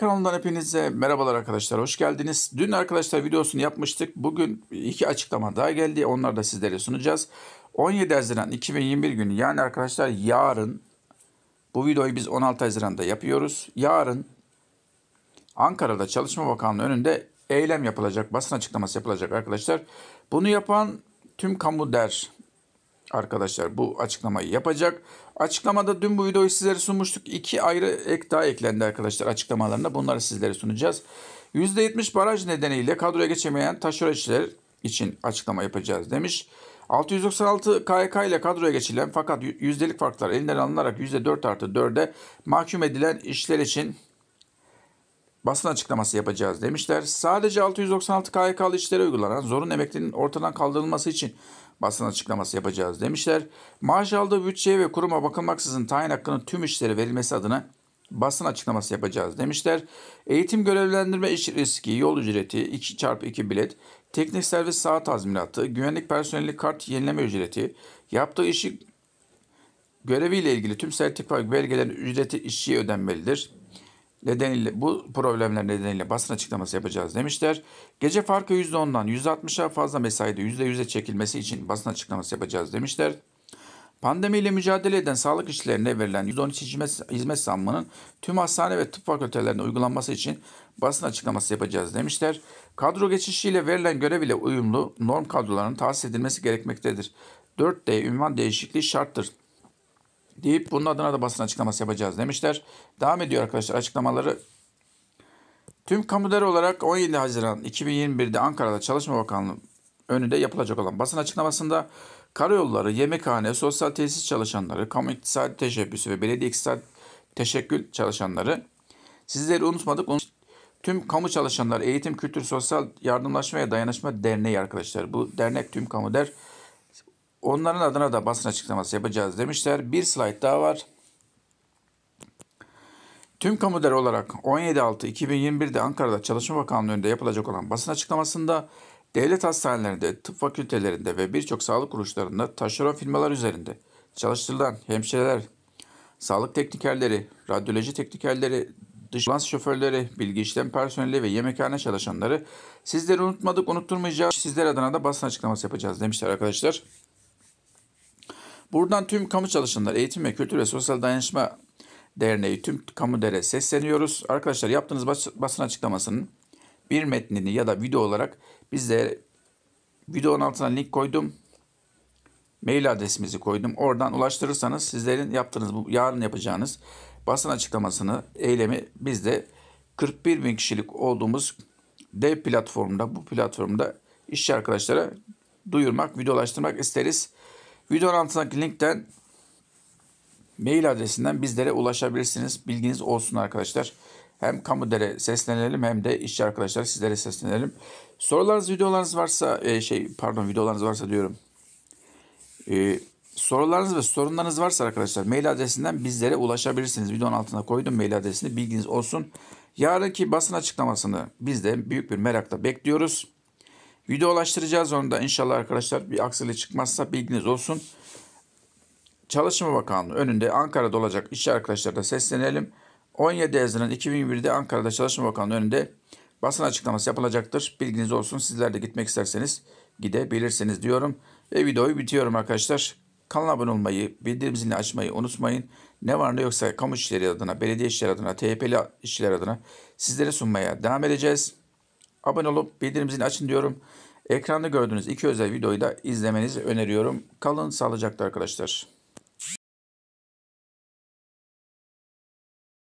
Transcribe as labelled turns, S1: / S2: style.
S1: Kanalından hepinize merhabalar arkadaşlar hoş geldiniz. Dün arkadaşlar videosunu yapmıştık. Bugün iki açıklama daha geldi. Onları da sizlere sunacağız. 17 Haziran 2021 günü yani arkadaşlar yarın bu videoyu biz 16 Haziran'da yapıyoruz. Yarın Ankara'da Çalışma Bakanlığı önünde eylem yapılacak. Basın açıklaması yapılacak arkadaşlar. Bunu yapan tüm kamu der arkadaşlar bu açıklamayı yapacak. Açıklamada dün bu videoyu sizlere sunmuştuk. İki ayrı ek daha eklendi arkadaşlar açıklamalarında. Bunları sizlere sunacağız. %70 baraj nedeniyle kadroya geçemeyen taşra taşöreciler için açıklama yapacağız demiş. 696 KYK ile kadroya geçilen fakat yüzdelik farklar elinden alınarak %4 artı 4'e mahkum edilen işler için basın açıklaması yapacağız demişler. Sadece 696 KYK'lı işlere uygulanan zorun emeklinin ortadan kaldırılması için basın açıklaması yapacağız demişler. Maaş aldığı bütçeye ve kuruma bakılmaksızın tayin hakkının tüm işlere verilmesi adına basın açıklaması yapacağız demişler. Eğitim görevlendirme iş riski, yol ücreti, 2 çarpı 2 bilet, teknik servis saat tazminatı, güvenlik personeli kart yenileme ücreti, yaptığı işi göreviyle ilgili tüm sertifika belgelerin ücreti işçiye ödenmelidir nedeniyle bu problemler nedeniyle basın açıklaması yapacağız demişler. Gece farkı %10'dan %60'a fazla mesaide %100'e çekilmesi için basın açıklaması yapacağız demişler. Pandemiyle mücadele eden sağlık işçilerine verilen %13 hizmet, hizmet zammının tüm hastane ve tıp fakültelerinde uygulanması için basın açıklaması yapacağız demişler. Kadro geçişiyle verilen görev ile uyumlu norm kadrolarının tahsis edilmesi gerekmektedir. 4D ünvan değişikliği şarttır deyip bunun adına da basın açıklaması yapacağız demişler. Devam ediyor arkadaşlar açıklamaları. Tüm kamuları olarak 17 Haziran 2021'de Ankara'da Çalışma Bakanlığı önünde yapılacak olan basın açıklamasında karayolları, yemekhane, sosyal tesis çalışanları, kamu iktisadi teşebbüsü ve belediye iktisadi teşekkül çalışanları sizleri unutmadık. Tüm kamu çalışanları Eğitim, Kültür, Sosyal Yardımlaşma ve Dayanışma Derneği arkadaşlar. Bu dernek tüm kamu der. Onların adına da basın açıklaması yapacağız demişler. Bir slide daha var. Tüm kamuder olarak 17.6.2021'de Ankara'da Çalışma Bakanlığı yapılacak olan basın açıklamasında devlet hastanelerinde, tıp fakültelerinde ve birçok sağlık kuruluşlarında taşeron firmalar üzerinde çalıştırılan hemşireler, sağlık teknikerleri, radyoloji teknikerleri, dışlans şoförleri, bilgi işlem personeli ve yemekhane çalışanları sizleri unutmadık, unutturmayacağız. Sizler adına da basın açıklaması yapacağız demişler arkadaşlar. Buradan tüm kamu çalışanları, eğitim ve kültür ve sosyal dayanışma derneği tüm kamu dere sesleniyoruz. Arkadaşlar yaptığınız bas, basın açıklamasının bir metnini ya da video olarak bizlere videonun altına link koydum. Mail adresimizi koydum. Oradan ulaştırırsanız sizlerin yaptığınız bu yarın yapacağınız basın açıklamasını, eylemi biz de 41 bin kişilik olduğumuz dev platformda, bu platformda işçi arkadaşlara duyurmak, videolaştırmak isteriz. Video altındaki linkten mail adresinden bizlere ulaşabilirsiniz. Bilginiz olsun arkadaşlar. Hem kamudere seslenelim hem de işçi arkadaşlar sizlere seslenelim. Sorularınız, videolarınız varsa e, şey pardon videolarınız varsa diyorum. E, sorularınız ve sorunlarınız varsa arkadaşlar mail adresinden bizlere ulaşabilirsiniz. Videonun altına koydum mail adresini bilginiz olsun. Yarınki basın açıklamasını biz de büyük bir merakla bekliyoruz. Video ulaştıracağız onu da inşallah arkadaşlar bir aksilik çıkmazsa bilginiz olsun. Çalışma Bakanlığı önünde Ankara'da olacak işçi arkadaşlara da seslenelim. 17 Haziran 2021'de Ankara'da Çalışma Bakanlığı önünde basın açıklaması yapılacaktır. Bilginiz olsun. Sizler de gitmek isterseniz gidebilirsiniz diyorum. Ve videoyu bitiyorum arkadaşlar. Kanala abone olmayı, bildirim zilini açmayı unutmayın. Ne var ne yoksa kamu işleri adına, belediye işleri adına, THP'li işçiler adına sizlere sunmaya devam edeceğiz. Abone olup bildirim açın diyorum. Ekranda gördüğünüz iki özel videoyu da izlemenizi öneriyorum. Kalın sağlıcakla arkadaşlar.